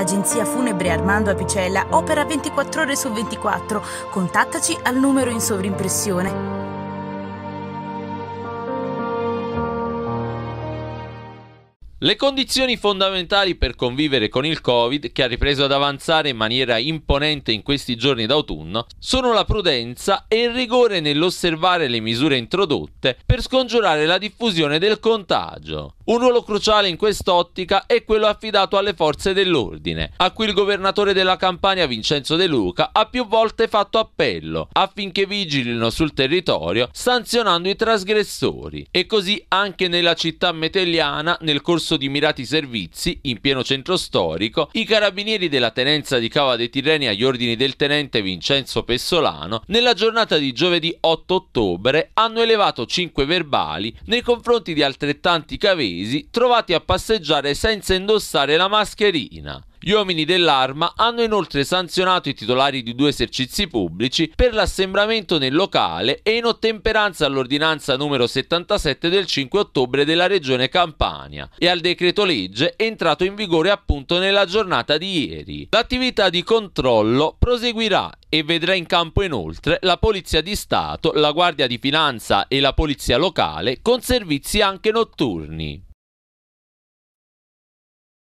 L'agenzia funebre Armando Apicella opera 24 ore su 24. Contattaci al numero in sovrimpressione Le condizioni fondamentali per convivere con il Covid, che ha ripreso ad avanzare in maniera imponente in questi giorni d'autunno, sono la prudenza e il rigore nell'osservare le misure introdotte per scongiurare la diffusione del contagio. Un ruolo cruciale in quest'ottica è quello affidato alle forze dell'ordine, a cui il governatore della Campania Vincenzo De Luca ha più volte fatto appello affinché vigilino sul territorio sanzionando i trasgressori e così anche nella città metelliana nel corso corso di mirati servizi, in pieno centro storico, i carabinieri della tenenza di Cava dei Tirreni agli ordini del tenente Vincenzo Pessolano, nella giornata di giovedì 8 ottobre, hanno elevato 5 verbali nei confronti di altrettanti cavesi trovati a passeggiare senza indossare la mascherina. Gli uomini dell'arma hanno inoltre sanzionato i titolari di due esercizi pubblici per l'assembramento nel locale e in ottemperanza all'ordinanza numero 77 del 5 ottobre della regione Campania e al decreto legge entrato in vigore appunto nella giornata di ieri. L'attività di controllo proseguirà e vedrà in campo inoltre la Polizia di Stato, la Guardia di Finanza e la Polizia locale con servizi anche notturni.